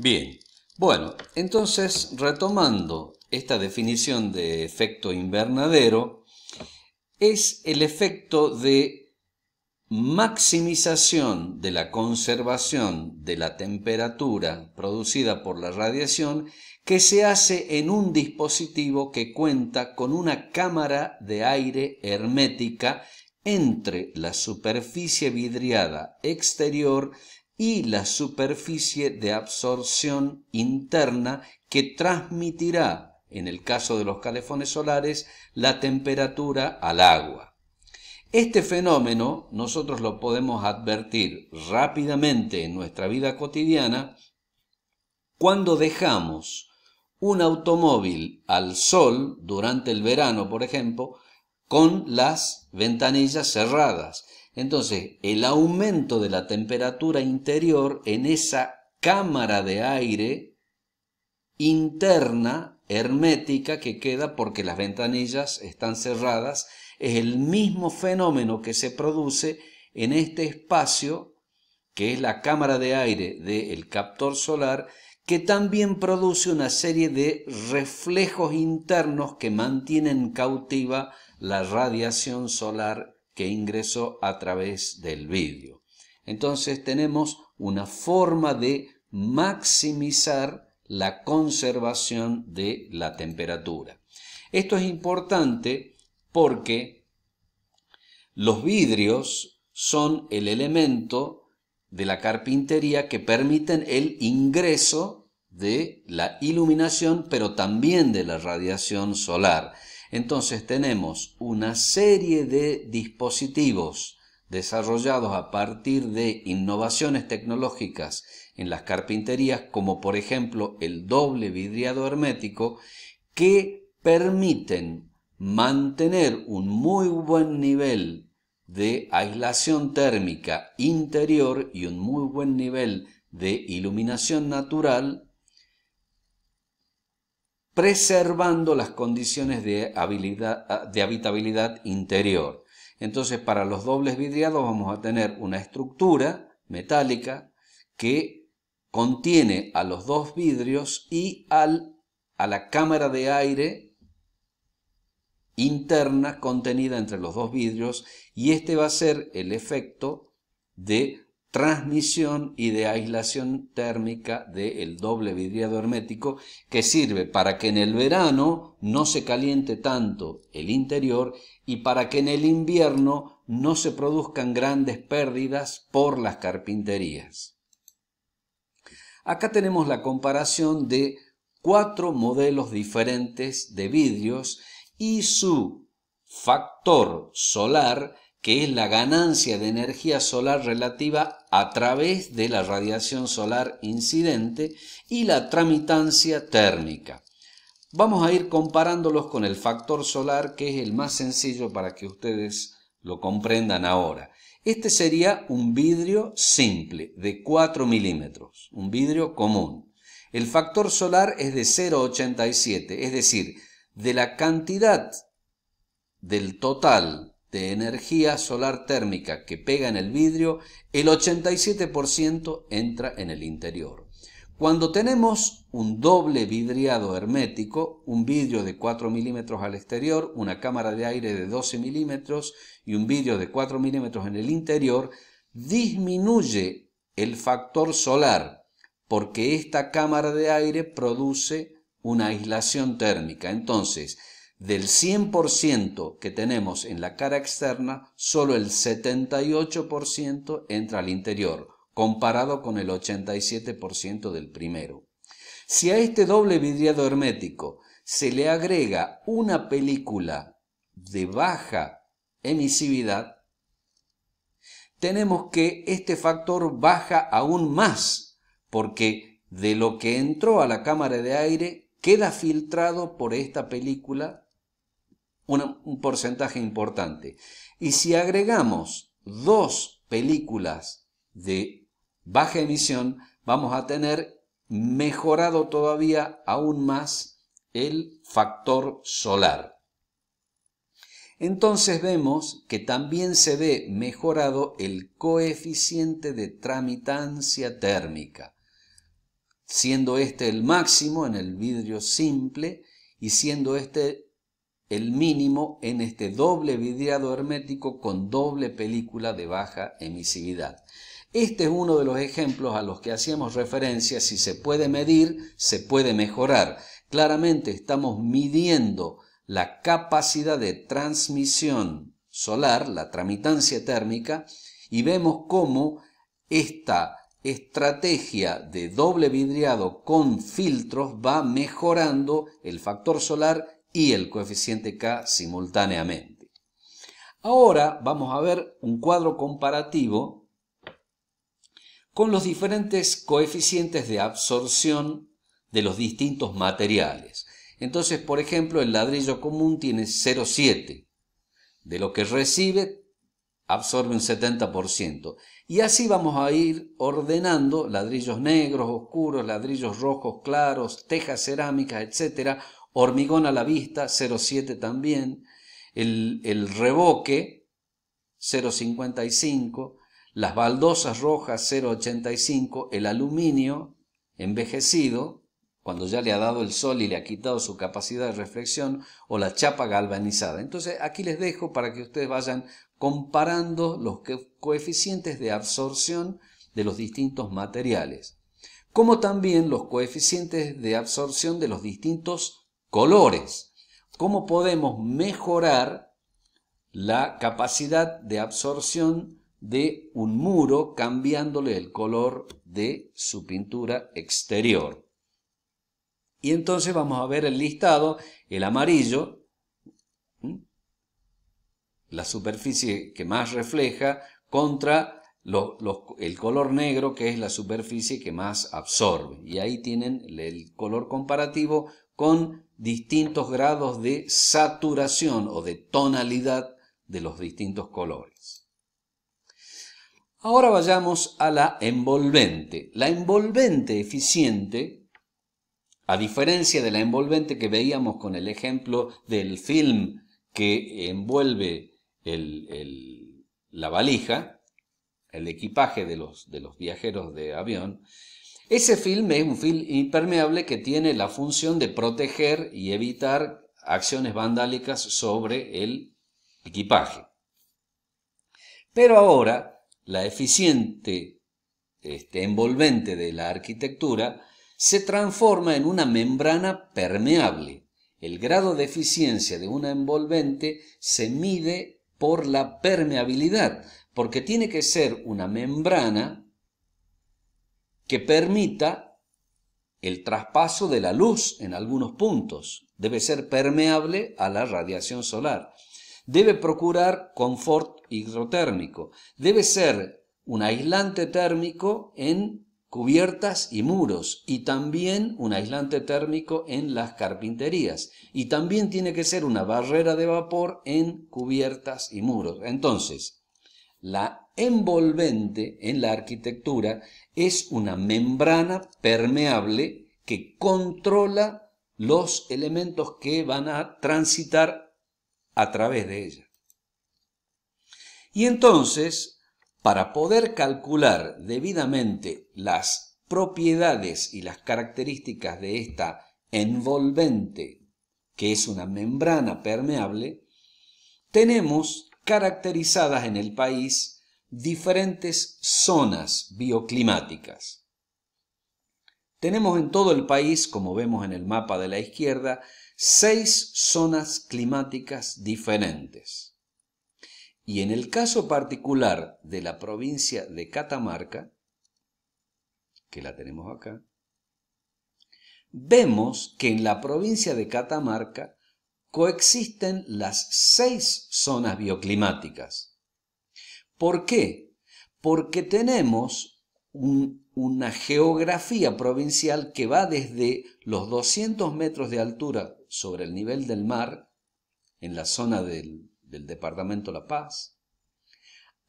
Bien, bueno, entonces retomando esta definición de efecto invernadero, es el efecto de maximización de la conservación de la temperatura producida por la radiación que se hace en un dispositivo que cuenta con una cámara de aire hermética entre la superficie vidriada exterior y la superficie de absorción interna que transmitirá, en el caso de los calefones solares, la temperatura al agua. Este fenómeno nosotros lo podemos advertir rápidamente en nuestra vida cotidiana cuando dejamos un automóvil al sol durante el verano, por ejemplo, con las ventanillas cerradas entonces, el aumento de la temperatura interior en esa cámara de aire interna, hermética, que queda porque las ventanillas están cerradas, es el mismo fenómeno que se produce en este espacio, que es la cámara de aire del captor solar, que también produce una serie de reflejos internos que mantienen cautiva la radiación solar que ingresó a través del vidrio... Entonces tenemos una forma de maximizar la conservación de la temperatura. Esto es importante porque los vidrios son el elemento de la carpintería que permiten el ingreso de la iluminación, pero también de la radiación solar. Entonces tenemos una serie de dispositivos desarrollados a partir de innovaciones tecnológicas en las carpinterías, como por ejemplo el doble vidriado hermético, que permiten mantener un muy buen nivel de aislación térmica interior y un muy buen nivel de iluminación natural preservando las condiciones ah, de, habitabilidad interior. Entonces, para los dobles vidriados vamos a tener una estructura metálica que contiene a los dos vidrios y al, a la cámara de aire interna contenida entre los dos vidrios y este va a ser el efecto de transmisión y de aislación térmica del doble vidriado hermético que sirve para que en el verano no se caliente tanto el interior y para que en el invierno no se produzcan grandes pérdidas por las carpinterías. Acá tenemos la comparación de cuatro modelos diferentes de vidrios y su factor solar que es la ganancia de energía solar relativa a través de la radiación solar incidente y la tramitancia térmica. Vamos a ir comparándolos con el factor solar que es el más sencillo para que ustedes lo comprendan ahora. Este sería un vidrio simple de 4 milímetros, un vidrio común. El factor solar es de 0,87, es decir, de la cantidad del total de energía solar térmica que pega en el vidrio, el 87% entra en el interior. Cuando tenemos un doble vidriado hermético, un vidrio de 4 milímetros al exterior, una cámara de aire de 12 milímetros y un vidrio de 4 milímetros en el interior, disminuye el factor solar porque esta cámara de aire produce una aislación térmica. Entonces, del 100% que tenemos en la cara externa, solo el 78% entra al interior, comparado con el 87% del primero. Si a este doble vidriado hermético se le agrega una película de baja emisividad, tenemos que este factor baja aún más, porque de lo que entró a la cámara de aire queda filtrado por esta película un, porcentaje importante. Y si agregamos dos películas de baja emisión, vamos a tener mejorado todavía aún más el factor solar. Entonces vemos que también se ve mejorado el coeficiente de tramitancia térmica, siendo este el máximo en el vidrio simple y siendo este el mínimo en este doble vidriado hermético con doble película de baja emisividad. Este es uno de los ejemplos a los que hacíamos referencia. Si se puede medir, se puede mejorar. Claramente estamos midiendo la capacidad de transmisión solar, la tramitancia térmica, y vemos cómo esta estrategia de doble vidriado con filtros va mejorando el factor solar y el coeficiente K simultáneamente. Ahora vamos a ver un cuadro comparativo con los diferentes coeficientes de absorción de los distintos materiales. Entonces, por ejemplo, el ladrillo común tiene 0,7. De lo que recibe, absorbe un 70%. Y así vamos a ir ordenando ladrillos negros, oscuros, ladrillos rojos, claros, tejas cerámicas, etcétera, Hormigón a la vista, 0,7 también. El, el reboque, 0,55. Las baldosas rojas, 0,85. El aluminio envejecido, cuando ya le ha dado el sol y le ha quitado su capacidad de reflexión, o la chapa galvanizada. Entonces aquí les dejo para que ustedes vayan comparando los coeficientes de absorción de los distintos materiales, como también los coeficientes de absorción de los distintos colores. ¿Cómo podemos mejorar la capacidad de absorción de un muro cambiándole el color de su pintura exterior? Y entonces vamos a ver el listado, el amarillo, la superficie que más refleja contra el color negro, que es la superficie que más absorbe. Y ahí tienen el color comparativo con distintos grados de saturación o de tonalidad de los distintos colores. Ahora vayamos a la envolvente. La envolvente eficiente, a diferencia de la envolvente que veíamos con el ejemplo del film que envuelve la valija, el equipaje de los, de los viajeros de avión, ese film es un film impermeable que tiene la función de proteger y evitar acciones vandálicas sobre el equipaje. Pero ahora, la eficiente este, envolvente de la arquitectura se transforma en una membrana permeable. El grado de eficiencia de una envolvente se mide por la permeabilidad, porque tiene que ser una membrana que permita el traspaso de la luz en algunos puntos. Debe ser permeable a la radiación solar. Debe procurar confort hidrotérmico. Debe ser un aislante térmico en cubiertas y muros y también un aislante térmico en las carpinterías y también tiene que ser una barrera de vapor en cubiertas y muros. Entonces, la envolvente en la arquitectura es una membrana permeable que controla los elementos que van a transitar a través de ella. Y entonces, para poder calcular debidamente las propiedades y las características de esta envolvente, que es una membrana permeable, tenemos caracterizadas en el país diferentes zonas bioclimáticas. Tenemos en todo el país, como vemos en el mapa de la izquierda, seis zonas climáticas diferentes. Y en el caso particular de la provincia de Catamarca, que la tenemos acá, vemos que en la provincia de Catamarca coexisten las seis zonas bioclimáticas. ¿Por qué? Porque tenemos una geografía provincial que va desde los 200 metros de altura sobre el nivel del mar, en la zona del, del departamento La Paz,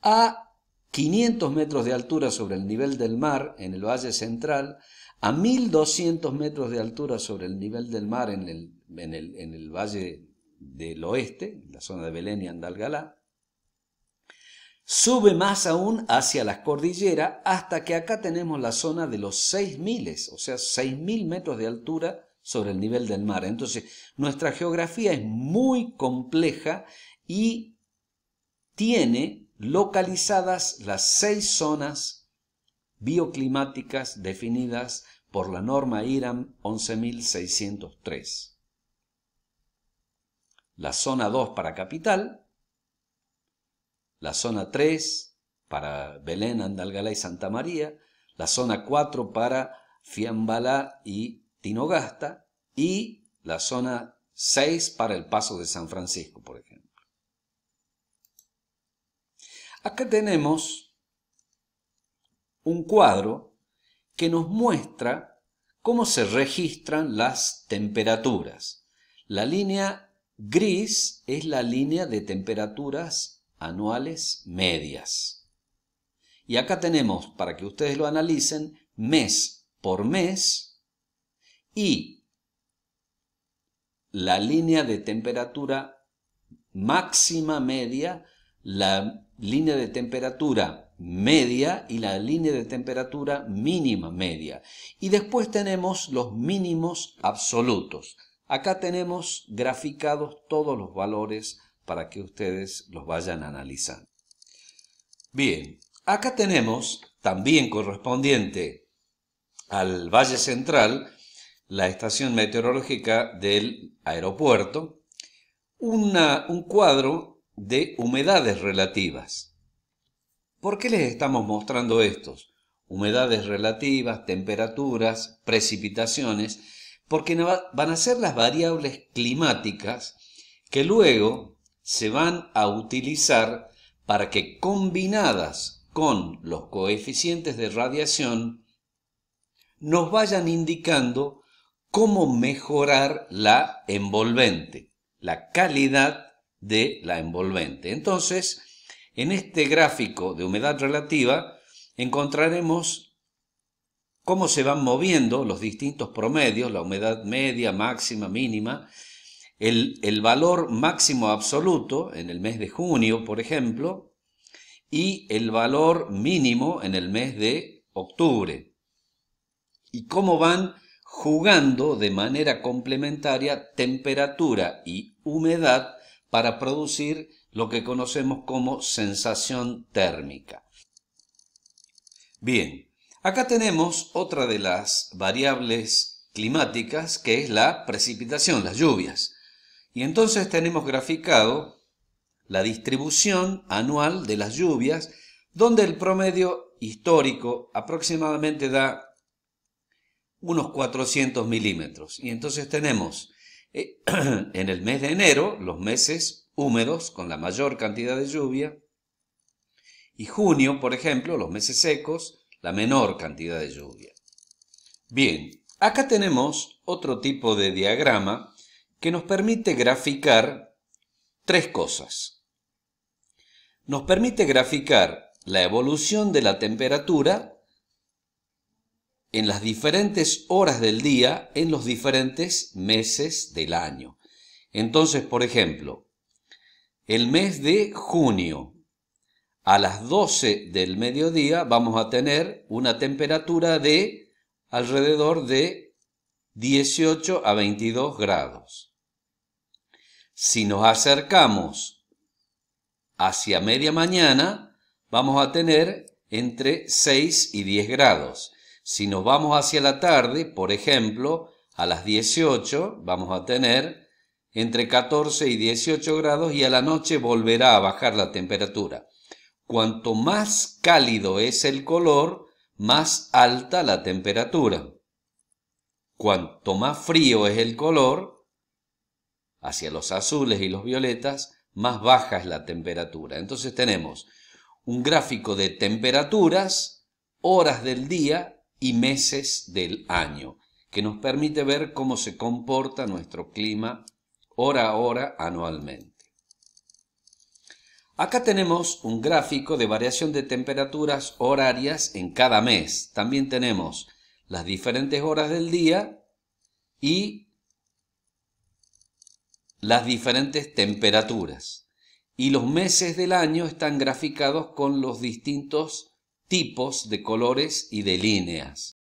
a 500 metros de altura sobre el nivel del mar en el Valle Central, a 1200 metros de altura sobre el nivel del mar en el en el, valle del oeste, la zona de Belén y Andalgalá, sube más aún hacia las cordilleras hasta que acá tenemos la zona de los 6.000, o sea, 6.000 metros de altura sobre el nivel del mar. Entonces, nuestra geografía es muy compleja y tiene localizadas las seis zonas bioclimáticas definidas por la norma IRAM 11603 la zona 2 para Capital, la zona 3 para Belén, Andalgalá y Santa María, la zona 4 para Fiambalá y Tinogasta y la zona 6 para el Paso de San Francisco, por ejemplo. Acá tenemos un cuadro que nos muestra cómo se registran las temperaturas. La línea Gris es la línea de temperaturas anuales medias. Y acá tenemos, para que ustedes lo analicen, mes por mes y la línea de temperatura máxima media, la línea de temperatura media y la línea de temperatura mínima media. Y después tenemos los mínimos absolutos. Acá tenemos graficados todos los valores para que ustedes los vayan analizando. Bien, acá tenemos también correspondiente al Valle Central, la estación meteorológica del aeropuerto, un cuadro de humedades relativas. ¿Por qué les estamos mostrando estos? Humedades relativas, temperaturas, precipitaciones porque van a ser las variables climáticas que luego se van a utilizar para que combinadas con los coeficientes de radiación nos vayan indicando cómo mejorar la envolvente, la calidad de la envolvente. Entonces, en este gráfico de humedad relativa encontraremos cómo se van moviendo los distintos promedios, la humedad media, máxima, mínima, el, el valor máximo absoluto en el mes de junio, por ejemplo, y el valor mínimo en el mes de octubre. Y cómo van jugando de manera complementaria temperatura y humedad para producir lo que conocemos como sensación térmica. Bien, Acá tenemos otra de las variables climáticas que es la precipitación, las lluvias. Y entonces tenemos graficado la distribución anual de las lluvias, donde el promedio histórico aproximadamente da unos 400 milímetros. Y entonces tenemos eh, en el mes de enero los meses húmedos con la mayor cantidad de lluvia y junio, por ejemplo, los meses secos la menor cantidad de lluvia. Bien, acá tenemos otro tipo de diagrama que nos permite graficar tres cosas. Nos permite graficar la evolución de la temperatura en las diferentes horas del día, en los diferentes meses del año. Entonces, por ejemplo, el mes de junio a las 12 del mediodía vamos a tener una temperatura de alrededor de 18 a 22 grados. Si nos acercamos hacia media mañana, vamos a tener entre 6 y 10 grados. Si nos vamos hacia la tarde, por ejemplo, a las 18, vamos a tener entre 14 y 18 grados y a la noche volverá a bajar la temperatura. Cuanto más cálido es el color, más alta la temperatura. Cuanto más frío es el color, hacia los azules y los violetas, más baja es la temperatura. Entonces tenemos un gráfico de temperaturas, horas del día y meses del año, que nos permite ver cómo se comporta nuestro clima hora a hora anualmente. Acá tenemos un gráfico de variación de temperaturas horarias en cada mes. También tenemos las diferentes horas del día y las diferentes temperaturas. Y los meses del año están graficados con los distintos tipos de colores y de líneas.